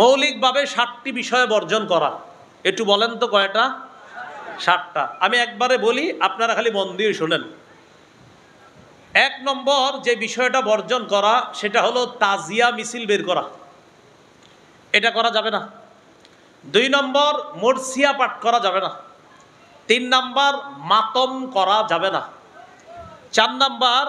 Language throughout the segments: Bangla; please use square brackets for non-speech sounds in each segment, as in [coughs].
মৌলিকভাবে ষাটটি বিষয় বর্জন করা একটু বলেন তো কয়টা ষাটটা আমি একবারে বলি আপনারা খালি মন দিয়ে শোনেন এক নম্বর যে বিষয়টা বর্জন করা সেটা হলো তাজিয়া মিছিল বের করা এটা করা যাবে না দুই নম্বর মর্সিয়া পাঠ করা যাবে না তিন নম্বর মাতম করা যাবে না চার নম্বর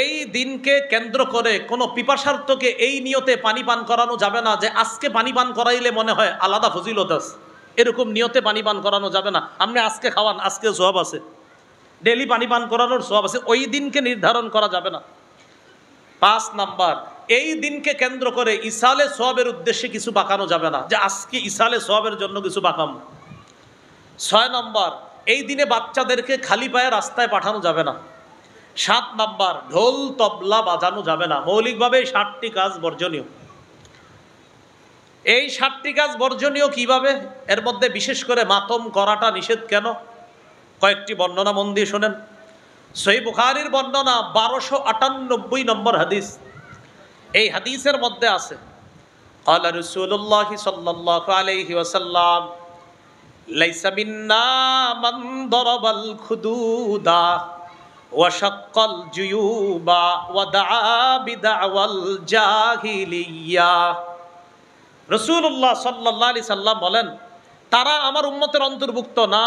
এই দিনকে কেন্দ্র করে কোনো পিপাসার্থকে এই নিয়তে পানি পান করানো যাবে না যে আজকে পানি পান করাইলে মনে হয় আলাদা ফজিলত আছে এরকম নিয়তে পানি পান করানো যাবে না আপনি আজকে খাওয়ান আজকে সব আছে ডেলি পানি পান করানোর সব আছে ওই দিনকে নির্ধারণ করা যাবে না পাঁচ নাম্বার এই দিনকে কেন্দ্র করে ইসালে সবের উদ্দেশ্যে কিছু বাঁকানো যাবে না যে আজকে ইসালে সবের জন্য কিছু বাঁকাম ছয় নম্বর এই দিনে বাচ্চাদেরকে খালি পায়ে রাস্তায় পাঠানো যাবে না সাত নাম্বার ঢোল তবলা বাজানো যাবে না মৌলিকভাবে ষাটটি কাজ বর্জনীয় এই সাতটি কাজ বর্জনীয় কিভাবে এর মধ্যে বিশেষ করে মাতম করাটা নিষেধ কেন কয়েকটি বর্ণনা মন দিয়ে শোনেন সই বুখারির বর্ণনা বারোশো আটানব্বই নম্বর হাদিস এই হাদিসের মধ্যে আছে আল্লাহ رسول الله صلى الله عليه وسلم ليس وشق الجيوب ودعا بدعوى الجاهلية রসুল্লাহ সাল্লাহ আলি সাল্লাম বলেন তারা আমার উম্মতের অন্তর্ভুক্ত না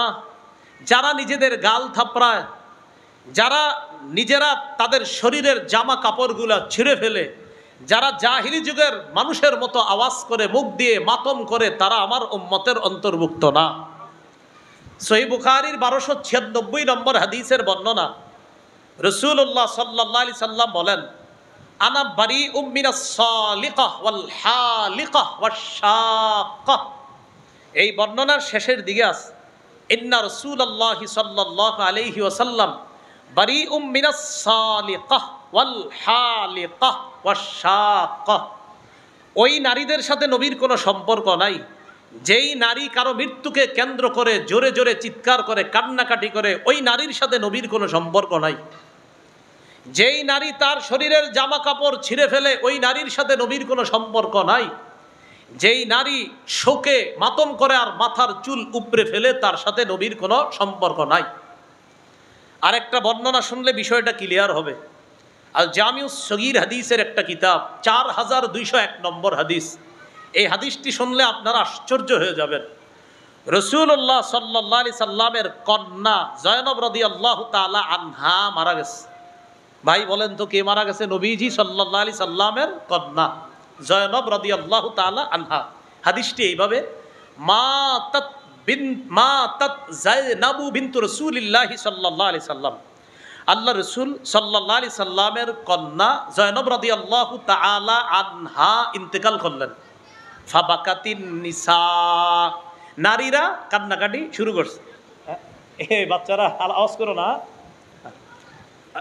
যারা নিজেদের গাল থাপড়ায় যারা নিজেরা তাদের শরীরের জামা কাপড়গুলো ছিঁড়ে ফেলে যারা জাহিলি যুগের মানুষের মতো আওয়াজ করে মুখ দিয়ে মাতম করে তারা আমার উম্মতের অন্তর্ভুক্ত না সহি বুখারির বারোশো ছিয়ানব্বই নম্বর হাদিসের বর্ণনা রসুল্লাহ সাল্লাহ সাল্লাম বলেন আনা বারি উম্মিনা সালিকা ওয়াল হালিকাহ ওয়াশাকাহ এই বর্ণনার শেষের দিকে আছে ইন্না রসুল্লাহ সাল্লাহ আলহি ওসাল্লাম বারি উম্মিনা সালিকা ওয়াল হালিকাহ ওয়াশাকাহ ওই নারীদের সাথে নবীর কোনো সম্পর্ক নাই যেই নারী কারো মৃত্যুকে কেন্দ্র করে জোরে জোরে চিৎকার করে কান্নাকাটি করে ওই নারীর সাথে নবীর কোনো সম্পর্ক নাই যেই নারী তার শরীরের জামা কাপড় ছিঁড়ে ফেলে ওই নারীর সাথে নবীর কোনো সম্পর্ক নাই যেই নারী শোকে মাতম করে আর মাথার চুল উপড়ে ফেলে তার সাথে নবীর কোনো সম্পর্ক নাই আরেকটা বর্ণনা শুনলে বিষয়টা ক্লিয়ার হবে আর জামিউ সগির হাদিসের একটা কিতাব চার হাজার দুইশো এক নম্বর হাদিস এই হাদিসটি শুনলে আপনারা আশ্চর্য হয়ে যাবেন রসুল্লাহ সাল্লা সাল্লামের কন্যা জয়নব রদি আল্লাহ তালা আনহা মারা গেছে ভাই বলেন তো কে মারা গেছে নবীজি সাল্লাহ আলী সাল্লামের কন্যা জয়নব রদি আল্লাহ তালা আনহা হাদিসটি এইভাবে মা তৎ বিন মা তৎ জয়নাবু রসুল রসুলিল্লাহি সাল্লাহ আলি সাল্লাম আল্লাহ রসুল সাল্লাহ আলি সাল্লামের কন্যা জয়নব রদি আল্লাহ তালা আনহা ইন্তেকাল করলেন ফাবাকাতিন নিসা নারীরা কান্নাকাটি শুরু করছে এ বাচ্চারা আওয়াজ করো না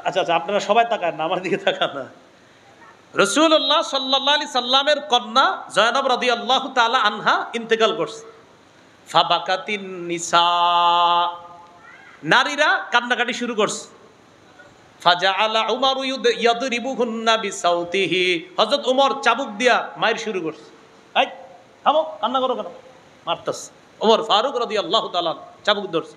আচ্ছা আচ্ছা আপনারা সবাই তাকান না আমার দিকে তাকান না রসুল্লাহ সাল্লাহ আলি সাল্লামের কন্যা জয়নব রদি আল্লাহ তালা আনহা ইন্তেকাল করছে ফাবাকাতি নিসা নারীরা কান্নাকাটি শুরু করছে ফাজা আলা উমার ইয়াদরিবু হুন্না বিসাউতিহি হজরত উমর চাবুক দিয়া মায়ের শুরু করছে এই থামো কান্না করো কেন মারতাস ওমর ফারুক রদি আল্লাহ তালা চাবুক ধরছে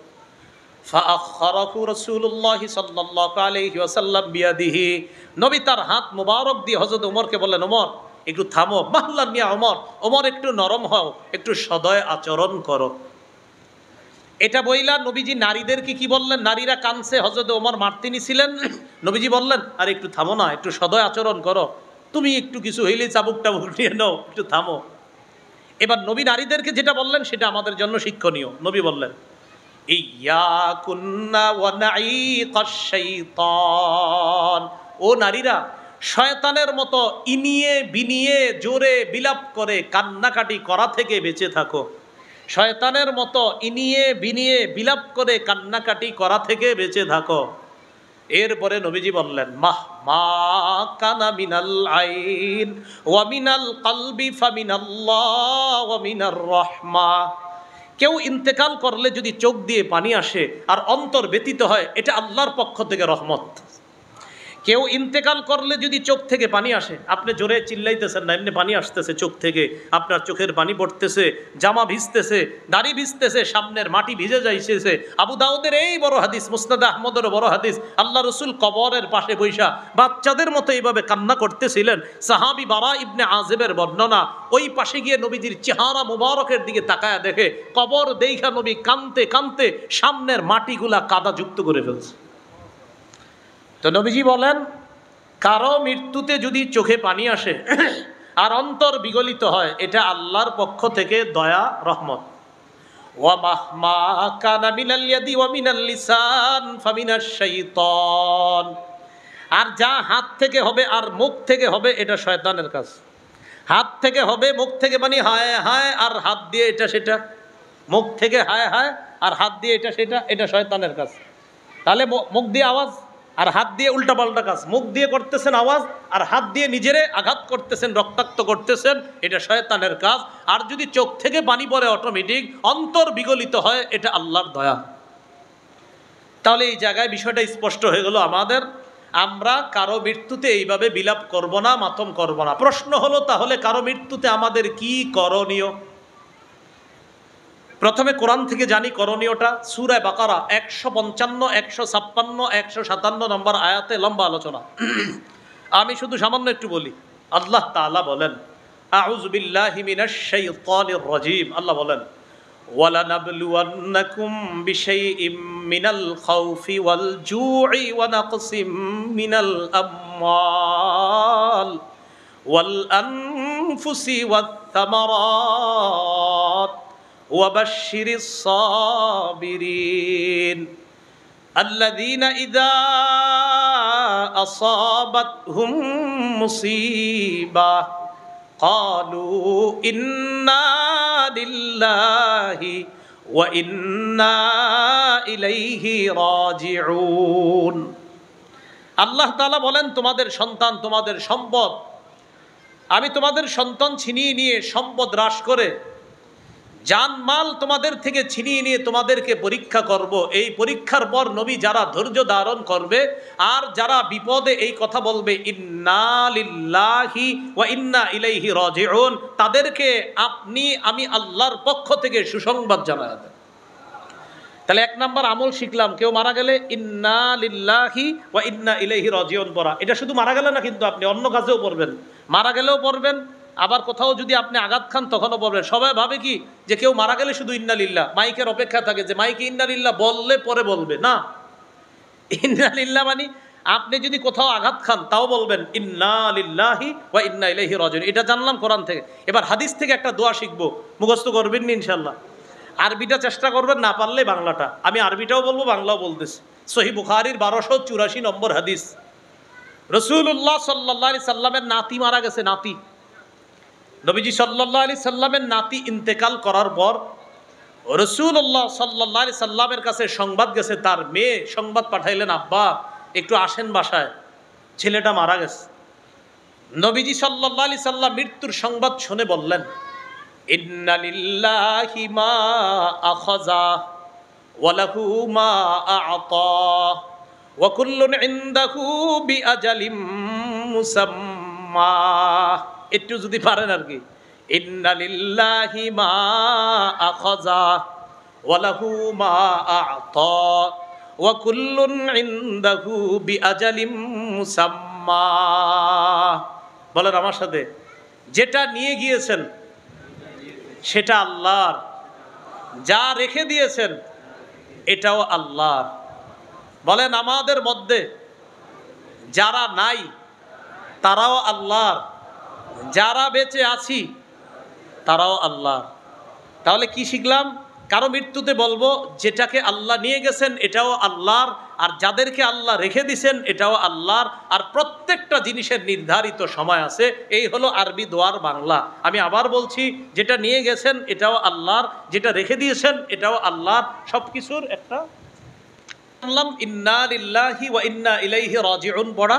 নবী তার হাত মুবারক দিয়ে হজরত উমরকে বললেন ওমর একটু থামো মাহলান মিয়া ওমর ওমর একটু নরম হও একটু সদয় আচরণ করো এটা বইলা নবীজি নারীদের কি বললেন নারীরা কানছে হজরত ওমর মার্তিনি ছিলেন নবীজি বললেন আর একটু থামো না একটু সদয় আচরণ করো তুমি একটু কিছু হইলে চাবুক টাবুক নিয়ে নাও একটু থামো এবার নবী নারীদেরকে যেটা বললেন সেটা আমাদের জন্য শিক্ষণীয় নবী বললেন ও নারীরা শয়তানের মতো ইনিয়ে বিনিয়ে জোরে বিলাপ করে কান্নাকাটি করা থেকে বেঁচে থাকো শয়তানের মতো ইনিয়ে বিনিয়ে বিলাপ করে কান্নাকাটি করা থেকে বেঁচে থাকো এরপরে নবীজি বললেন মাহ মা কানা মিনাল আইন ওয়ামিনাল কালবি ফামিনাল্লাহ ওয়ামিনার রহমা কেউ ইন্তেকাল করলে যদি চোখ দিয়ে পানি আসে আর অন্তর ব্যতীত হয় এটা আল্লাহর পক্ষ থেকে রহমত কেউ ইন্তেকাল করলে যদি চোখ থেকে পানি আসে আপনি জোরে চিল্লাইতেছেন না এমনি পানি আসতেছে চোখ থেকে আপনার চোখের পানি পড়তেছে জামা ভিজতেছে দাড়ি ভিজতেছে সামনের মাটি ভিজে যাইতেছে আবু দাউদের এই বড় হাদিস মুস্তাদ আহমদেরও বড় হাদিস আল্লাহ রসুল কবরের পাশে বৈশা বাচ্চাদের মতো এইভাবে কান্না করতেছিলেন সাহাবি বাবা ইবনে আজেবের বর্ণনা ওই পাশে গিয়ে নবীজির চেহারা মুবারকের দিকে তাকায়া দেখে কবর দেইখা নবী কানতে কানতে সামনের মাটিগুলা কাদা যুক্ত করে ফেলছে তো নবীজি বলেন কারো মৃত্যুতে যদি চোখে পানি আসে [coughs] আর অন্তর বিগলিত হয় এটা আল্লাহর পক্ষ থেকে দয়া রহমত আর যা হাত থেকে হবে আর মুখ থেকে হবে এটা শয়তানের কাজ হাত থেকে হবে মুখ থেকে মানে হায় হায় আর হাত দিয়ে এটা সেটা মুখ থেকে হায় হায় আর হাত দিয়ে এটা সেটা এটা শয়তানের কাজ তাহলে মুখ দিয়ে আওয়াজ আর হাত দিয়ে পাল্টা কাজ মুখ দিয়ে করতেছেন আওয়াজ আর হাত দিয়ে নিজেরে আঘাত করতেছেন রক্তাক্ত করতেছেন এটা শয়তানের কাজ আর যদি চোখ থেকে পানি পড়ে অটোমেটিক অন্তর বিগলিত হয় এটা আল্লাহর দয়া তাহলে এই জায়গায় বিষয়টা স্পষ্ট হয়ে গেল আমাদের আমরা কারো মৃত্যুতে এইভাবে বিলাপ করব না মাতম করব না প্রশ্ন হলো তাহলে কারো মৃত্যুতে আমাদের কি করণীয় প্রথমে কোরআন থেকে জানি করণীয়টা সুরায় বাকারা একশো পঞ্চান্ন একশো ছাপ্পান্ন একশো সাতান্ন নম্বর আয়াতে লম্বা আলোচনা আমি শুধু সামান্য একটু বলি আল্লাহ তালা বলেন রাজিম আল্লাহ বলেন ওয়ালানাবলুয়ান্নাকুম বিশাইইম ওয়াল ওয়াবাশির সাবিরিন আল্লাযীনা ইযা আসাবাতহুম মুসিবা ক্বালু ইন্না লিল্লাহি ওয়া ইন্না ইলাইহি আল্লাহ তাআলা বলেন তোমাদের সন্তান তোমাদের সম্পদ আমি তোমাদের সন্তান ছিনিয়ে নিয়ে সম্পদ হ্রাস করে জানমাল তোমাদের থেকে ছিনিয়ে নিয়ে তোমাদেরকে পরীক্ষা করব। এই পরীক্ষার পর নবী যারা ধৈর্য ধারণ করবে আর যারা বিপদে এই কথা বলবে ইন্নালিল্লাহি ওয়া ইন্না ইলাইহি রাজিউন তাদেরকে আপনি আমি আল্লাহর পক্ষ থেকে সুসংবাদ জানা দেন তাহলে এক নাম্বার আমল শিখলাম কেউ মারা গেলে ইন্না লিল্লাহি ওয়া ইন্না ইলাইহি রাজিউন পড়া এটা শুধু মারা গেলে না কিন্তু আপনি অন্য কাজেও পড়বেন মারা গেলেও পড়বেন আবার কোথাও যদি আপনি আঘাত খান তখনও বলবেন সবাই ভাবে কি যে কেউ মারা গেলে শুধু ইন্নালিল্লা মাইকের অপেক্ষা থাকে যে মাইকে ইন্নালিল্লা বললে পরে বলবে না ইন্নালিল্লা মানে আপনি যদি কোথাও আঘাত খান তাও বলবেন ইন্নালিল্লাহি বা ইন্না ইলাহি রজন এটা জানলাম কোরআন থেকে এবার হাদিস থেকে একটা দোয়া শিখবো মুখস্থ করবেন না ইনশাল্লাহ আরবিটা চেষ্টা করবেন না পারলে বাংলাটা আমি আরবিটাও বলবো বাংলাও বলতেছি সহি বুখারির বারোশো চুরাশি নম্বর হাদিস রসুল্লাহ সাল্লা সাল্লামের নাতি মারা গেছে নাতি নবীজি সাল্লাহ আলি সাল্লামের নাতি ইন্তেকাল করার পর রসুল্লাহ সাল্লাহ আলি সাল্লামের কাছে সংবাদ গেছে তার মেয়ে সংবাদ পাঠাইলেন আব্বা একটু আসেন বাসায় ছেলেটা মারা গেছে নবীজি সাল্লাহ আলি সাল্লাম মৃত্যুর সংবাদ শুনে বললেন ইন্নালিল্লাহি মা আখজা ওয়ালাহু মা আতা ওয়াকুল্লুন ইন্দাহু বিআজালিম মুসাম্মা একটু যদি পারেন আর কি ইন্নালিল্লাহি মা আখজা ওয়ালাহু মা আতা ওয়া কুল্লুন ইনদাহু বিআজালিম মুসাম্মা বলেন আমার সাথে যেটা নিয়ে গিয়েছেন সেটা আল্লাহর যা রেখে দিয়েছেন এটাও আল্লাহর বলেন আমাদের মধ্যে যারা নাই তারাও আল্লাহর যারা বেঁচে আছি তারাও আল্লাহ তাহলে কি শিখলাম কারো মৃত্যুতে বলবো যেটাকে আল্লাহ নিয়ে গেছেন এটাও আল্লাহর আর যাদেরকে আল্লাহ রেখে দিছেন এটাও আল্লাহর আর প্রত্যেকটা জিনিসের নির্ধারিত সময় আছে এই হলো আরবি দোয়ার বাংলা আমি আবার বলছি যেটা নিয়ে গেছেন এটাও আল্লাহর যেটা রেখে দিয়েছেন এটাও আল্লাহর সব কিছুর একটা ইন্না ইল্লাহি ওয়া ইন্না ইলাইহি রাজিউন পড়া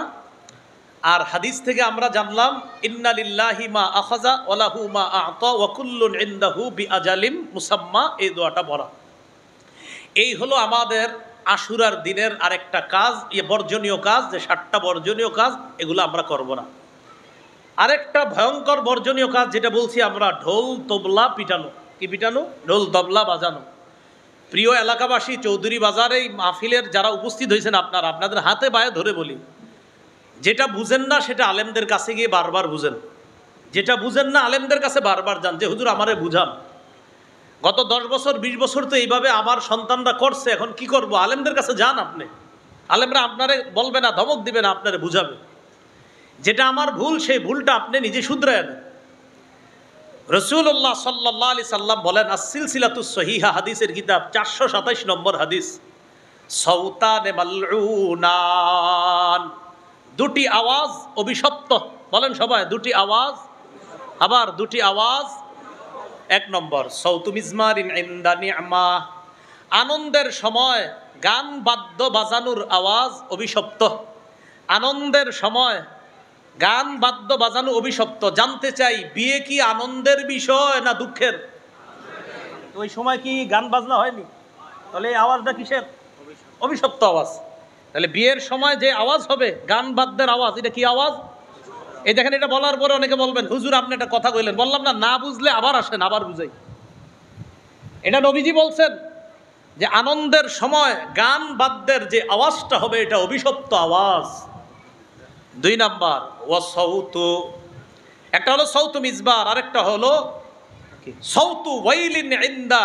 আর হাদিস থেকে আমরা জানলাম ইন্নালিল্লাহি মা আখাজা ওলাহু মা আতা ওয়াকুল্লুন ইন্দাহু বি আজালিম মুসাম্মা এই দোয়াটা বলা এই হলো আমাদের আশুরার দিনের আরেকটা কাজ এ বর্জনীয় কাজ যে সাতটা বর্জনীয় কাজ এগুলো আমরা করব না আরেকটা ভয়ঙ্কর বর্জনীয় কাজ যেটা বলছি আমরা ঢোল তবলা পিটানো কি পিটানো ঢোল তবলা বাজানো প্রিয় এলাকাবাসী চৌধুরী বাজারে এই মাহফিলের যারা উপস্থিত হয়েছেন আপনারা আপনাদের হাতে পায়ে ধরে বলি যেটা বুঝেন না সেটা আলেমদের কাছে গিয়ে বারবার বুঝেন যেটা বুঝেন না আলেমদের কাছে বারবার যান যে হুজুর আমারে বুঝান গত দশ বছর বিশ বছর তো এইভাবে আমার সন্তানরা করছে এখন কি করব আলেমদের কাছে যান আপনি আলেমরা আপনারে বলবে না ধমক দিবে না আপনারে বুঝাবে যেটা আমার ভুল সেই ভুলটা আপনি নিজে শুধরায় রসুল্লাহ সাল্লাহ আলি সাল্লাম বলেন আসিল সিলাতু সহিহা হাদিসের কিতাব চারশো সাতাইশ নম্বর হাদিস সৌতান দুটি আওয়াজ অভিশপ্ত বলেন সবাই দুটি আওয়াজ আবার দুটি আওয়াজ এক নম্বর সৌতুমিজমারিন ইন্দানি আমা আনন্দের সময় গান বাদ্য বাজানোর আওয়াজ অভিশপ্ত আনন্দের সময় গান বাদ্য বাজানো অভিশপ্ত জানতে চাই বিয়ে কি আনন্দের বিষয় না দুঃখের ওই সময় কি গান বাজনা হয়নি তাহলে এই আওয়াজটা কিসের অভিশপ্ত আওয়াজ তাহলে বিয়ের সময় যে আওয়াজ হবে গান বাদ্যের আওয়াজ এটা কি আওয়াজ এই দেখেন এটা বলার পরে অনেকে বলবেন হুজুর আপনি একটা কথা কইলেন বললাম না না বুঝলে আবার আসেন আবার বুঝাই এটা নবীজি বলছেন যে আনন্দের সময় গান বাদ্যের যে আওয়াজটা হবে এটা অভিশপ্ত আওয়াজ দুই নাম্বার ও সৌতু একটা হলো সৌতু মিজবার আরেকটা হলো সৌতু ওয়াইলিন ইন্দা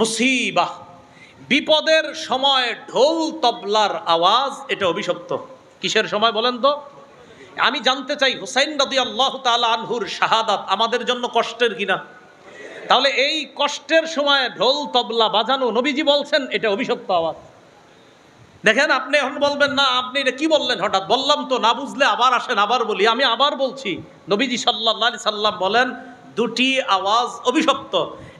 মুসিবাহ বিপদের সময় ঢোল তবলার আওয়াজ এটা অভিশপ্ত কিসের সময় বলেন তো আমি জানতে চাই হুসাইন রাদি আল্লাহ তাল আনহুর শাহাদাত আমাদের জন্য কষ্টের কিনা তাহলে এই কষ্টের সময় ঢোল তবলা বাজানো নবীজি বলছেন এটা অভিশপ্ত আওয়াজ দেখেন আপনি এখন বলবেন না আপনি এটা কি বললেন হঠাৎ বললাম তো না বুঝলে আবার আসেন আবার বলি আমি আবার বলছি নবীজি সাল্লা সাল্লাম বলেন দুটি আওয়াজ অভিশপ্ত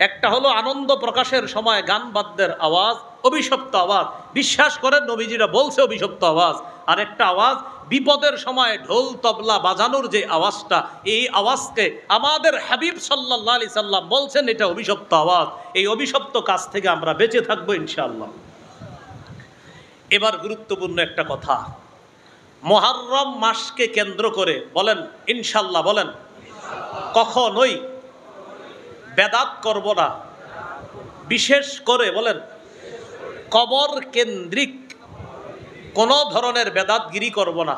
একটা হলো আনন্দ প্রকাশের সময় গান বাদ্যের আওয়াজ অভিশপ্ত আওয়াজ বিশ্বাস করেন নবীজিরা বলছে অভিশপ্ত আওয়াজ আর একটা আওয়াজ বিপদের সময় ঢোল তবলা বাজানোর যে আওয়াজটা এই আওয়াজকে আমাদের হাবিব সাল্লাহ আলি সাল্লাম বলছেন এটা অভিশপ্ত আওয়াজ এই অভিশপ্ত কাজ থেকে আমরা বেঁচে থাকবো ইনশাআল্লাহ এবার গুরুত্বপূর্ণ একটা কথা মহারম মাসকে কেন্দ্র করে বলেন ইনশাল্লাহ বলেন কখনোই বেদাত করব না বিশেষ করে বলেন কবর কেন্দ্রিক কোনো ধরনের বেদাতগিরি করব না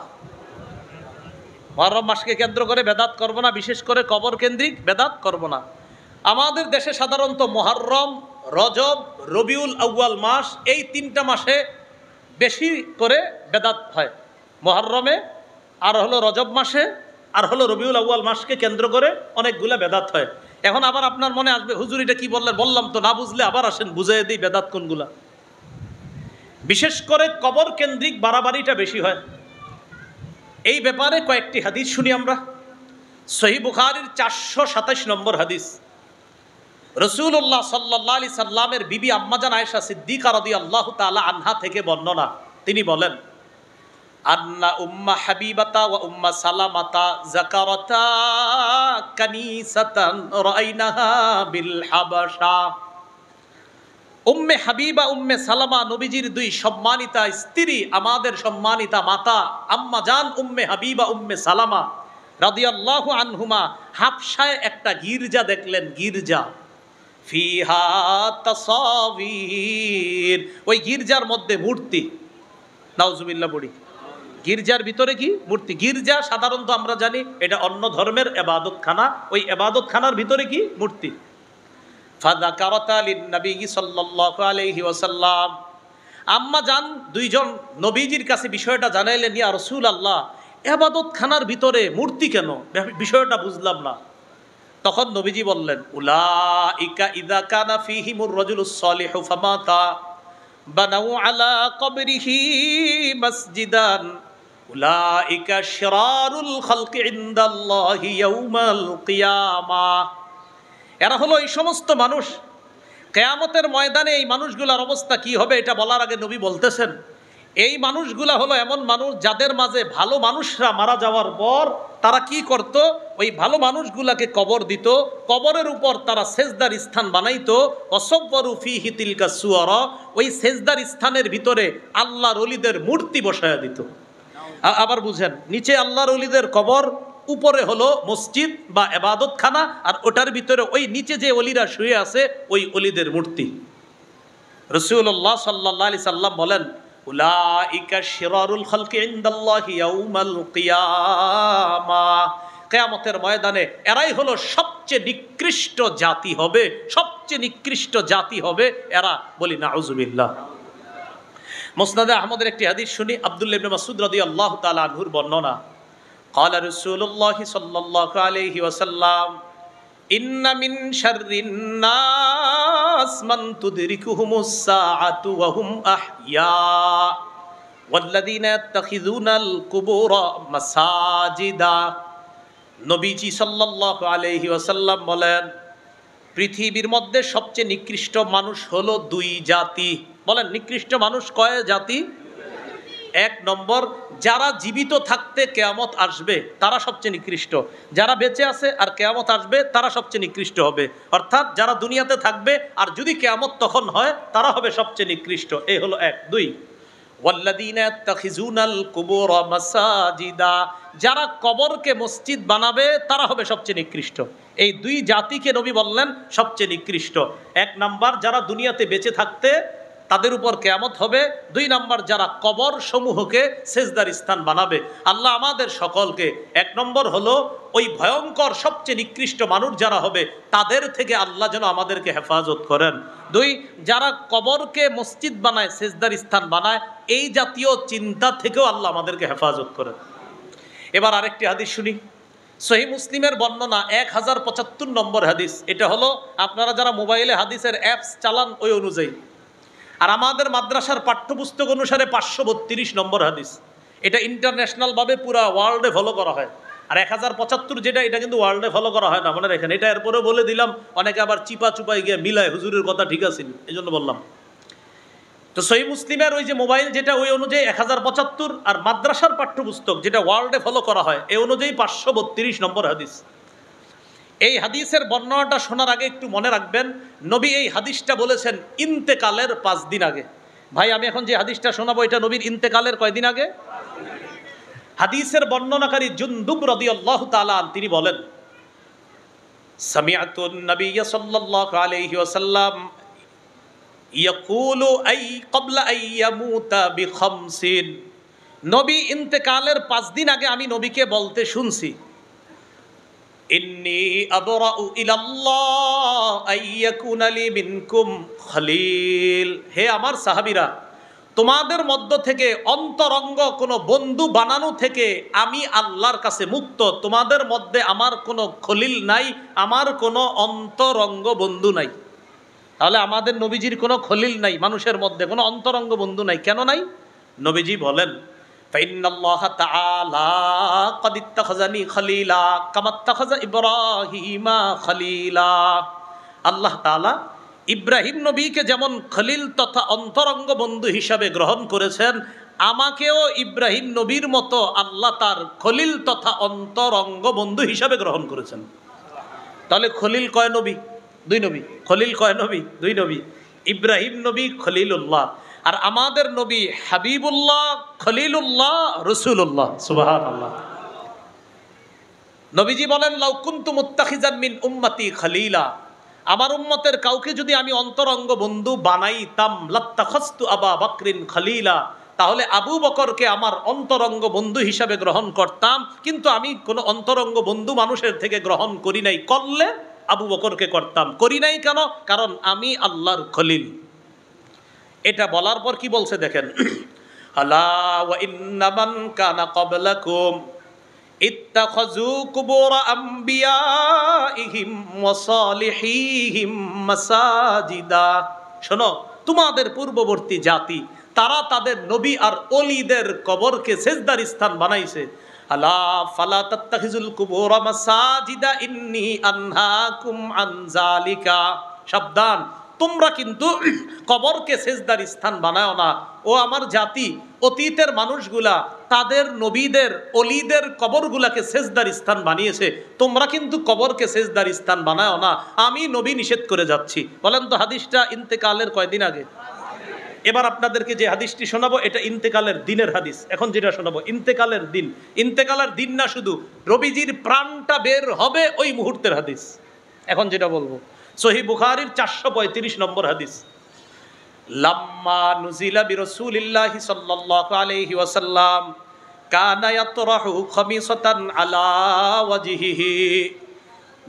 মহরম মাসকে কেন্দ্র করে বেদাত করব না বিশেষ করে কবর কেন্দ্রিক বেদাত করব না আমাদের দেশে সাধারণত মহরম রজব রবিউল আউয়াল মাস এই তিনটা মাসে বেশি করে বেদাত হয় মহরমে আর হলো রজব মাসে আর হলো রবিউল আউ্য়াল মাসকে কেন্দ্র করে অনেকগুলো বেদাত হয় এখন আবার আপনার মনে আসবে হুজুর এটা কী বললেন বললাম তো না বুঝলে আবার আসেন বুঝিয়ে দিই বেদাত কোনগুলা বিশেষ করে কবর কেন্দ্রিক বাড়াবাড়িটা বেশি হয় এই ব্যাপারে কয়েকটি হাদিস শুনি আমরা সহি বুখারির চারশো সাতাশ নম্বর হাদিস রসুল্লাহ সাল্লা আলি সাল্লামের বিবি আম্মাজান আয়েশা সিদ্দিক আরদি আল্লাহ তালা আনহা থেকে বর্ণনা তিনি বলেন আন্না উম্মা হাবিবাতা ওয়া উম্মা সালামাতা জাকারাতা কানিসাতান রাইনাহা বিল হাবাশা উম্মে হাবিবা উম্মে সালামা নবীজির দুই সম্মানিতা স্ত্রী আমাদের সম্মানিতা মাতা আম্মা জান উম্মে হাবিবা উম্মে সালামা রাদিয়াল্লাহু আনহুমা হাফসায় একটা গির্জা দেখলেন গির্জা ফিহা তাসাবির ওই গির্জার মধ্যে মূর্তি নাউজুবিল্লাহ বড়ি গির্জার ভিতরে কি মূর্তি গির্জা সাধারণত আমরা জানি এটা অন্য ধর্মের এবাদতখানা ওই এবাদতখানার ভিতরে কি মূর্তি ফাদা ওসাল্লাম আম্মা যান দুইজন নবীজির কাছে বিষয়টা জানাইলেন ইয়া রসুল আল্লাহ এবাদতখানার ভিতরে মূর্তি কেন বিষয়টা বুঝলাম না তখন নবীজি বললেন উলা ইকা ইদা আলা কিয়ামা এরা হলো এই সমস্ত মানুষ কেয়ামতের ময়দানে এই মানুষগুলার অবস্থা কি হবে এটা বলার আগে নবী বলতেছেন এই মানুষগুলা হলো এমন মানুষ যাদের মাঝে ভালো মানুষরা মারা যাওয়ার পর তারা কি করত ওই ভালো মানুষগুলাকে কবর দিত কবরের উপর তারা সেজদার স্থান অসব্বর অসব্বরুফি হিতিলকা সুয়ার ওই সেজদার স্থানের ভিতরে আল্লাহর অলিদের মূর্তি বসায়া দিত আবার বুঝেন নিচে আল্লাহর অলিদের কবর উপরে হলো মসজিদ বা এবাদতখানা আর ওটার ভিতরে ওই নিচে যে অলিরা শুয়ে আছে ওই অলিদের মূর্তি রসিউল্লাহ সাল্লাহ আলি সাল্লাম বলেন উলাইকা শিরারুল খালকি ইনদাল্লাহি ইয়াউমাল কিয়ামা কেয়ামতের ময়দানে এরাই হলো সবচেয়ে নিকৃষ্ট জাতি হবে সবচেয়ে নিকৃষ্ট জাতি হবে এরা বলি না আউজুবিল্লাহ মোসনাদে আহমদের একটি হাদিস শুনি আবদুল্লা ইবনে মাসুদ রাদি আল্লাহ তালাহুর বর্ণনা قال رسول الله صلى الله عليه وسلم إن من شر الناس من تدركهم الساعة وهم أحياء والذين يتخذون القبور مساجدا নবীজি সাল্লাহ আলহি ওয়াসাল্লাম বলেন পৃথিবীর মধ্যে সবচেয়ে নিকৃষ্ট মানুষ হলো দুই জাতি বলেন নিকৃষ্ট মানুষ কয় জাতি এক নম্বর যারা জীবিত থাকতে কেয়ামত আসবে তারা সবচেয়ে নিকৃষ্ট যারা বেঁচে আছে আর কেয়ামত আসবে তারা সবচেয়ে নিকৃষ্ট হবে অর্থাৎ যারা দুনিয়াতে থাকবে আর যদি কেয়ামত তখন হয় তারা হবে সবচেয়ে নিকৃষ্ট এই হলো এক দুই যারা কবরকে মসজিদ বানাবে তারা হবে সবচেয়ে নিকৃষ্ট এই দুই জাতিকে নবী বললেন সবচেয়ে নিকৃষ্ট এক নাম্বার যারা দুনিয়াতে বেঁচে থাকতে তাদের উপর কেয়ামত হবে দুই নম্বর যারা কবর সমূহকে সেজদার স্থান বানাবে আল্লাহ আমাদের সকলকে এক নম্বর হলো ওই ভয়ঙ্কর সবচেয়ে নিকৃষ্ট মানুষ যারা হবে তাদের থেকে আল্লাহ যেন আমাদেরকে হেফাজত করেন দুই যারা কবরকে মসজিদ বানায় সেজদার স্থান বানায় এই জাতীয় চিন্তা থেকেও আল্লাহ আমাদেরকে হেফাজত করেন এবার আরেকটি হাদিস শুনি সহি মুসলিমের বর্ণনা এক হাজার পঁচাত্তর নম্বর হাদিস এটা হলো আপনারা যারা মোবাইলে হাদিসের অ্যাপস চালান ওই অনুযায়ী আর আমাদের মাদ্রাসার পাঠ্যপুস্তক অনুসারে পাঁচশো বত্রিশ নম্বর হাদিস এটা ইন্টারন্যাশনালভাবে পুরো ওয়ার্ল্ডে ফলো করা হয় আর এক হাজার পঁচাত্তর যেটা এটা কিন্তু ওয়ার্ল্ডে ফলো করা হয় না মনে রাখেন এটা এরপরে বলে দিলাম অনেকে আবার চিপা চুপাই গিয়ে মিলায় হুজুরের কথা ঠিক আছে এই জন্য বললাম তো সহি মুসলিমের ওই যে মোবাইল যেটা ওই অনুযায়ী এক হাজার পঁচাত্তর আর মাদ্রাসার পাঠ্যপুস্তক যেটা ওয়ার্ল্ডে ফলো করা হয় এ অনুযায়ী পাঁচশো বত্রিশ নম্বর হাদিস এই হাদিসের বর্ণনাটা শোনার আগে একটু মনে রাখবেন নবী এই হাদিসটা বলেছেন ইন্তেকালের পাঁচ দিন আগে ভাই আমি এখন যে হাদিসটা শোনাবো এটা নবীর ইন্তেকালের কয়দিন আগে হাদিসের বর্ণনাকারী জুন্দুব রদি আল্লাহ তালান তিনি বলেন سمعت النبي صلى الله عليه ইয়াকুলু আই أي قبل أن يموت নবী ইন্তেকালের পাঁচ দিন আগে আমি নবীকে বলতে শুনছি ইন্নি আবরাউ ইলাল্লাহ আইয়াকুন আলী মিনকুম খলিল হে আমার সাহাবিরা তোমাদের মধ্য থেকে অন্তরঙ্গ কোনো বন্ধু বানানো থেকে আমি আল্লাহর কাছে মুক্ত তোমাদের মধ্যে আমার কোনো খলিল নাই আমার কোনো অন্তরঙ্গ বন্ধু নাই তাহলে আমাদের নবীজির কোনো খলিল নাই মানুষের মধ্যে কোনো অন্তরঙ্গ বন্ধু নাই কেন নাই নবীজি বলেন فإن الله تعالى قد اتخذني خليلا كما اتخذ إبراهيم خليلا আল্লাহ ইব্রাহিম নবীকে যেমন খলিল তথা অন্তরঙ্গ বন্ধু হিসাবে গ্রহণ করেছেন আমাকেও ইব্রাহিম নবীর মতো আল্লাহ তার খলিল তথা অন্তরঙ্গ বন্ধু হিসাবে গ্রহণ করেছেন তাহলে খলিল কয় নবী দুই নবী খলিল কয় নবী দুই নবী ইব্রাহিম নবী উল্লাহ আর আমাদের নবী হাবিবুল্লাহ খলিলুল্লাহ রসুল্লাহ সুবাহ নবীজি বলেন লাউকুন্তু মুত্তাখিজান মিন উম্মতি খলিলা আমার উম্মতের কাউকে যদি আমি অন্তরঙ্গ বন্ধু বানাইতাম লাত্তাখস্তু আবা বকরিন খলিলা তাহলে আবু বকরকে আমার অন্তরঙ্গ বন্ধু হিসাবে গ্রহণ করতাম কিন্তু আমি কোনো অন্তরঙ্গ বন্ধু মানুষের থেকে গ্রহণ করি নাই করলে আবু বকরকে করতাম করি নাই কেন কারণ আমি আল্লাহর খলিল এটা বলার পর কি বলছে দেখেন [clears throat] শোনো তোমাদের পূর্ববর্তী জাতি তারা তাদের নবী আর অলিদের কবরকে সেজদার স্থান বানাইছে আলা ফালা তাত্তাখিজুল কুবুর মাসাজিদা ইন্নি আনহাকুম আন যালিকা সাবধান তোমরা কিন্তু কবরকে শেষদার স্থান বানায় না ও আমার জাতি অতীতের মানুষগুলা তাদের নবীদের অলিদের কবরগুলাকে শেষদার স্থান বানিয়েছে তোমরা কিন্তু কবরকে শেষদার স্থান বানায় না আমি নবী নিষেধ করে যাচ্ছি বলেন তো হাদিসটা ইন্তেকালের কয়দিন আগে এবার আপনাদেরকে যে হাদিসটি শোনাবো এটা ইন্তেকালের দিনের হাদিস এখন যেটা শোনাবো ইন্তেকালের দিন ইন্তেকালের দিন না শুধু রবিজির প্রাণটা বের হবে ওই মুহূর্তের হাদিস এখন যেটা বলবো সহি বুখারির চারশো পঁয়ত্রিশ নম্বর হাদিস লাম্মা নুজিলা বিরসুলিল্লাহি সাল্লাল্লাহু আলাইহি ওয়াসাল্লাম কানা ইয়াতরাহু খামিসাতান আলা ওয়াজহিহি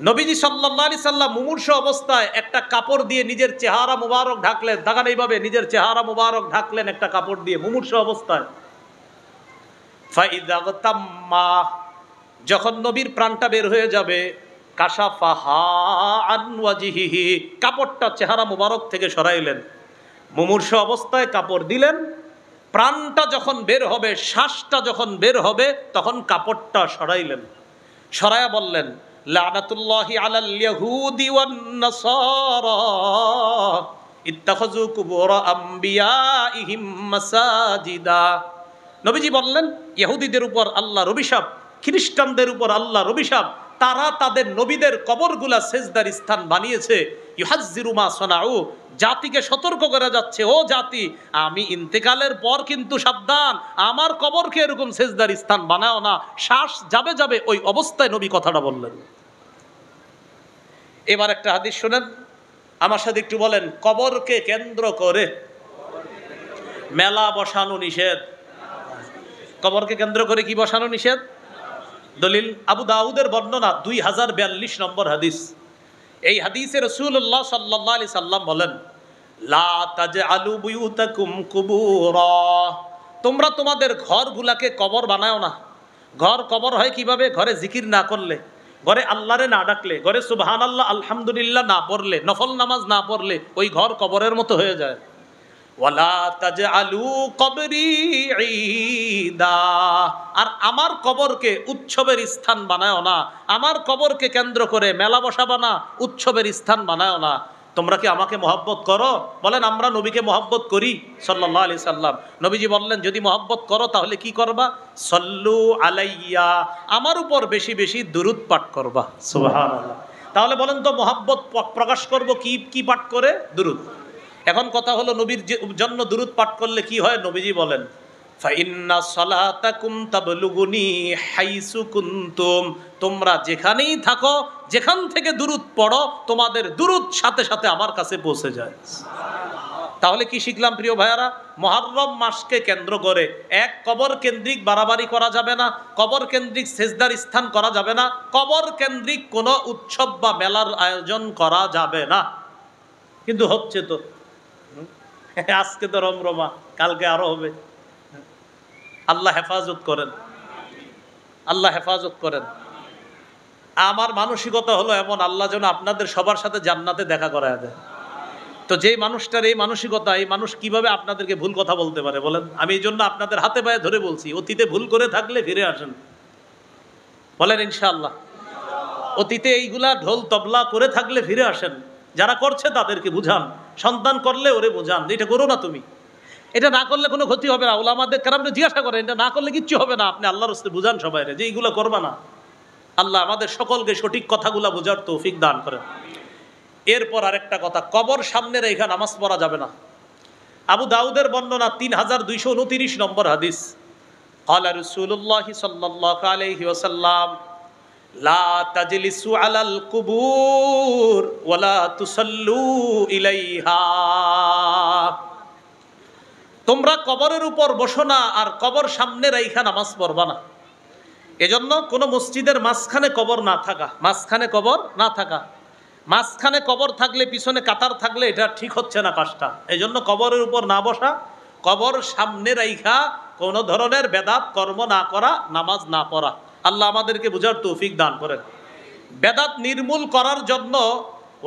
নবীজি সাল্লাল্লাহু আলাইহি সাল্লাম মুমূর্ষ অবস্থায় একটা কাপড় দিয়ে নিজের চেহারা মুবারক ঢাকলেন দেখান এইভাবে নিজের চেহারা মুবারক ঢাকলেন একটা কাপড় দিয়ে মুমূর্ষু অবস্থায় ফাইদা যখন নবীর প্রাণটা বের হয়ে যাবে কাশাফাহিহি কাপড়টা চেহারা মুবারক থেকে সরাইলেন মুমূর্ষ অবস্থায় কাপড় দিলেন প্রাণটা যখন বের হবে শ্বাসটা যখন বের হবে তখন কাপড়টা সরাইলেন সরায়া বললেন লানাতুল্লাহি আলাল ইয়াহুদি ওয়ান নাসারা ইত্তাখাযু কুবুর আমবিয়াইহিম মাসাজিদা নবীজি বললেন ইহুদিদের উপর আল্লাহর অভিশাপ খ্রিস্টানদের উপর আল্লাহর অভিশাপ তারা তাদের নবীদের কবরগুলা সেজদার স্থান বানিয়েছে ইহাজিরুমা সোনাউ জাতিকে সতর্ক করা যাচ্ছে ও জাতি আমি ইন্তেকালের পর কিন্তু সাবধান আমার কবরকে এরকম সেজদার স্থান বানাও না শ্বাস যাবে যাবে ওই অবস্থায় নবী কথাটা বললেন এবার একটা হাদিস শোনেন আমার সাথে একটু বলেন কবরকে কেন্দ্র করে মেলা বসানো নিষেধ কবরকে কেন্দ্র করে কি বসানো নিষেধ দলিল আবু দাউদের বর্ণনা দুই হাজার বিয়াল্লিশ নম্বর হাদিস এই হাদিসে রসুল্লাহ সাল্লাহ আলি সাল্লাম বলেন তোমরা তোমাদের ঘরগুলাকে কবর বানায় না ঘর কবর হয় কিভাবে ঘরে জিকির না করলে ঘরে আল্লাহরে না ডাকলে ঘরে সুবহান আল্লাহ আলহামদুলিল্লাহ না পড়লে নফল নামাজ না পড়লে ওই ঘর কবরের মতো হয়ে যায় আর আমার কবরকে উৎসবের স্থান বানায় না আমার কবরকে কেন্দ্র করে মেলা বসা বানা উৎসবের স্থান বানায় না তোমরা কি আমাকে মহব্বত করো বলেন আমরা নবীকে মহব্বত করি সাল্লাহ আলি সাল্লাম নবীজি বললেন যদি মহব্বত করো তাহলে কি করবা সল্লু আলাইয়া আমার উপর বেশি বেশি দুরুদ পাঠ করবা সুবাহ তাহলে বলেন তো মহব্বত প্রকাশ করব কি কি পাঠ করে দুরুদ এখন কথা হলো নবীর জন্য দূরত পাঠ করলে কি হয় নবীজি বলেন তোমরা যেখানেই থাকো যেখান থেকে দূরত পড়ো তোমাদের দূরত সাথে সাথে আমার কাছে পৌঁছে যায় তাহলে কি শিখলাম প্রিয় ভাইয়ারা মহারম মাসকে কেন্দ্র করে এক কবর কেন্দ্রিক বাড়াবাড়ি করা যাবে না কবর কেন্দ্রিক সেজদার স্থান করা যাবে না কবর কেন্দ্রিক কোনো উৎসব বা মেলার আয়োজন করা যাবে না কিন্তু হচ্ছে তো [laughs] আজকে তো রমরমা কালকে আরো হবে আল্লাহ হেফাজত করেন আল্লাহ হেফাজত করেন আমার মানসিকতা হলো এমন আল্লাহ যেন আপনাদের সবার সাথে জান্নাতে দেখা করা দেয় তো যেই মানুষটার এই মানসিকতা এই মানুষ কিভাবে আপনাদেরকে ভুল কথা বলতে পারে বলেন আমি এই জন্য আপনাদের হাতে পায়ে ধরে বলছি অতীতে ভুল করে থাকলে ফিরে আসেন বলেন ইনশাআল্লাহ অতীতে এইগুলা ঢোল তবলা করে থাকলে ফিরে আসেন যারা করছে তাদেরকে বুঝান সন্তান করলে ওরে বোঝান এটা করো না তুমি এটা না করলে কোনো ক্ষতি হবে না আমাদের কারণে জিজ্ঞাসা করেন এটা না করলে কিচ্ছু হবে না আপনি আল্লাহর হস্তে বোঝান সবাই যে এইগুলো করবা না আল্লাহ আমাদের সকলকে সঠিক কথাগুলো বোঝার তৌফিক দান করেন এরপর আরেকটা কথা কবর সামনে রেখে নামাজ পড়া যাবে না আবু দাউদের বর্ণনা তিন হাজার দুইশো উনতিরিশ নম্বর হাদিস আল্লাহ রসুল্লাহ সাল্লাহ আলহি ওসাল্লাম লা তাজলিসু আলাল কুবুর ওয়ালা তুসাল্লু ইলাইহা তোমরা কবরের উপর বসো না আর কবর সামনে রাইখা নামাজ পড়বা না এজন্য কোনো মসজিদের মাঝখানে কবর না থাকা মাঝখানে কবর না থাকা মাঝখানে কবর থাকলে পিছনে কাতার থাকলে এটা ঠিক হচ্ছে না কাজটা এই জন্য কবরের উপর না বসা কবর সামনে রাইখা কোনো ধরনের বেদাত কর্ম না করা নামাজ না পড়া আল্লাহ আমাদেরকে বোঝার তৌফিক দান করেন বেদাত নির্মূল করার জন্য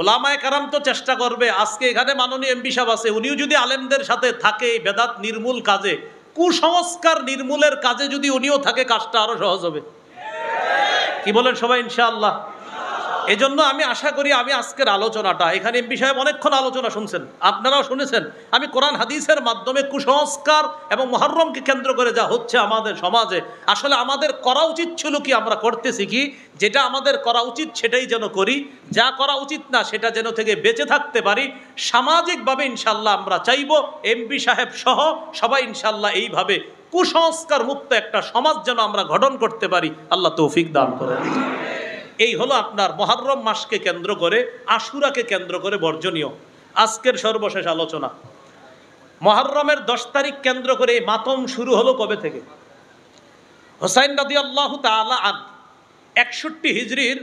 ওলামায় কারাম তো চেষ্টা করবে আজকে এখানে মাননীয় এমপি সাহেব আছে উনিও যদি আলেমদের সাথে থাকে বেদাত নির্মূল কাজে কুসংস্কার নির্মূলের কাজে যদি উনিও থাকে কাজটা আরও সহজ হবে কি বলেন সবাই ইনশাআল্লাহ এজন্য আমি আশা করি আমি আজকের আলোচনাটা এখানে এমপি সাহেব অনেকক্ষণ আলোচনা শুনছেন আপনারাও শুনেছেন আমি কোরআন হাদিসের মাধ্যমে কুসংস্কার এবং মহরমকে কেন্দ্র করে যা হচ্ছে আমাদের সমাজে আসলে আমাদের করা উচিত ছিল কি আমরা করতেছি কি যেটা আমাদের করা উচিত সেটাই যেন করি যা করা উচিত না সেটা যেন থেকে বেঁচে থাকতে পারি সামাজিকভাবে ইনশাল্লাহ আমরা চাইব এমপি সাহেব সহ সবাই ইনশাল্লাহ এইভাবে কুসংস্কার মুক্ত একটা সমাজ যেন আমরা গঠন করতে পারি আল্লাহ তৌফিক দান করেন এই হলো আপনার মহারম মাসকে কেন্দ্র করে আশুরাকে কেন্দ্র করে বর্জনীয় আজকের সর্বশেষ আলোচনা মহারমের দশ তারিখ কেন্দ্র করে এই মাতম শুরু হলো কবে থেকে হোসাইন রাদি আল্লাহ তালা একষট্টি হিজড়ির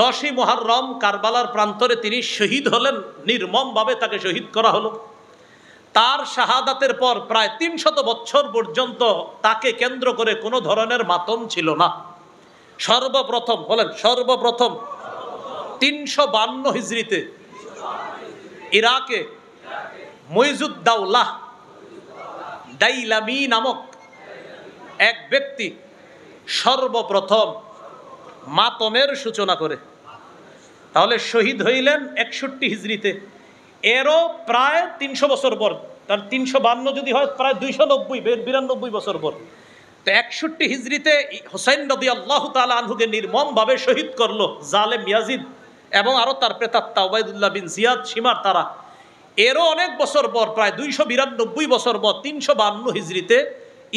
দশই মহারম কারবালার প্রান্তরে তিনি শহীদ হলেন নির্মমভাবে তাকে শহীদ করা হলো তার শাহাদাতের পর প্রায় তিনশত বছর পর্যন্ত তাকে কেন্দ্র করে কোনো ধরনের মাতম ছিল না সর্বপ্রথম বলেন সর্বপ্রথম তিনশো বান্ন হিজড়িতে ইরাকে মইজুদ্দাউলাহ দাইলামি নামক এক ব্যক্তি সর্বপ্রথম মাতমের সূচনা করে তাহলে শহীদ হইলেন একষট্টি হিজড়িতে এরও প্রায় তিনশো বছর পর তার তিনশো বান্ন যদি হয় প্রায় দুইশো নব্বই বিরানব্বই বছর পর তো একষট্টি হিজড়িতে হোসেন নদী আল্লাহ তালা আনহুকে নির্মমভাবে শহীদ করলো জালেম ইয়াজিদ এবং আরও তার প্রেতাত্তা ওবায়দুল্লাহ বিন জিয়াদ সীমার তারা এরও অনেক বছর পর প্রায় দুইশো বিরানব্বই বছর পর তিনশো বান্ন হিজড়িতে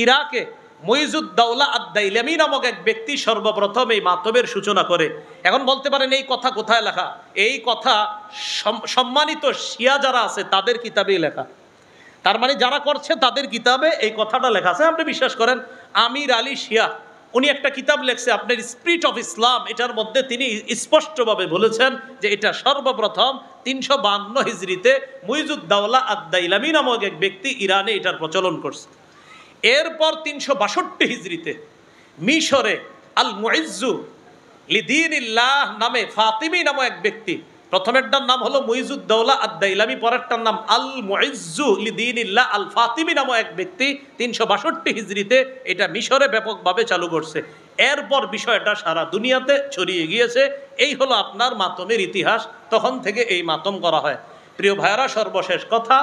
ইরাকে মইজুদ্দৌলা লেমি নামক এক ব্যক্তি সর্বপ্রথম এই মাতবের সূচনা করে এখন বলতে পারেন এই কথা কোথায় লেখা এই কথা সম্মানিত শিয়া যারা আছে তাদের কিতাবেই লেখা তার মানে যারা করছে তাদের কিতাবে এই কথাটা লেখা আছে আপনি বিশ্বাস করেন আমির আলী শিয়া উনি একটা কিতাব লেখছে আপনার স্পিরিট অফ ইসলাম এটার মধ্যে তিনি স্পষ্টভাবে বলেছেন যে এটা সর্বপ্রথম তিনশো বান্ন হিজড়িতে মুইজুদ্দাউলা আদাইলামি নামক এক ব্যক্তি ইরানে এটার প্রচলন করছে এরপর তিনশো বাষট্টি হিজড়িতে মিশরে আল মুইজু লিদিন ইল্লাহ নামে ফাতিমি নামক এক ব্যক্তি প্রথমেরটার নাম হলো মুইজুদ্দৌলা আদাইলামি পরেরটার নাম আল মুইজু লিদিনিল্লা আল ফাতিমি নামক এক ব্যক্তি তিনশো বাষট্টি হিজড়িতে এটা মিশরে ব্যাপকভাবে চালু করছে এরপর বিষয়টা সারা দুনিয়াতে ছড়িয়ে গিয়েছে এই হলো আপনার মাতমের ইতিহাস তখন থেকে এই মাতম করা হয় প্রিয় ভাইয়ারা সর্বশেষ কথা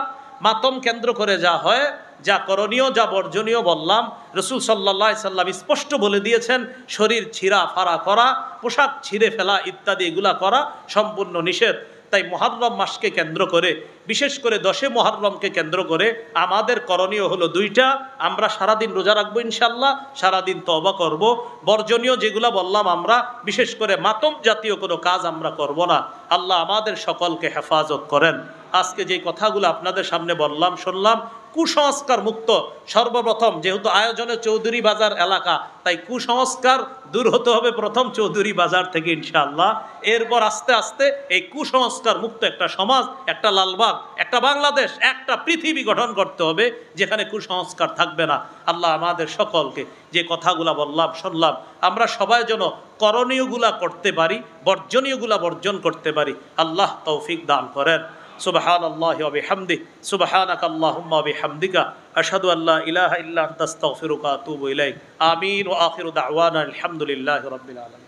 মাতম কেন্দ্র করে যা হয় যা করণীয় যা বর্জনীয় বললাম রসুল সাল্লা সাল্লাম স্পষ্ট বলে দিয়েছেন শরীর ছিঁড়া ফাড়া করা পোশাক ছিঁড়ে ফেলা ইত্যাদি এগুলা করা সম্পূর্ণ নিষেধ তাই মহারম মাসকে কেন্দ্র করে বিশেষ করে দশে মহারমকে কেন্দ্র করে আমাদের করণীয় হলো দুইটা আমরা সারাদিন রোজা রাখবো ইনশাল্লাহ সারাদিন তবা করব বর্জনীয় যেগুলো বললাম আমরা বিশেষ করে মাতম জাতীয় কোনো কাজ আমরা করব না আল্লাহ আমাদের সকলকে হেফাজত করেন আজকে যে কথাগুলো আপনাদের সামনে বললাম শুনলাম কুসংস্কার মুক্ত সর্বপ্রথম যেহেতু আয়োজনে চৌধুরী বাজার এলাকা তাই কুসংস্কার দূর হতে হবে প্রথম চৌধুরী বাজার থেকে ইনশাআল্লাহ এরপর আস্তে আস্তে এই কুসংস্কার মুক্ত একটা সমাজ একটা লালবাগ একটা বাংলাদেশ একটা পৃথিবী গঠন করতে হবে যেখানে কুসংস্কার থাকবে না আল্লাহ আমাদের সকলকে যে কথাগুলা বললাম শুনলাম আমরা সবাই যেন করণীয়গুলা করতে পারি বর্জনীয়গুলা বর্জন করতে পারি আল্লাহ তৌফিক দান করেন سبحان الله وبحمده سبحانك اللهم وبحمدك أشهد أن لا إله إلا أنت أستغفرك وأتوب إليك آمين وآخر دعوانا الحمد لله رب العالمين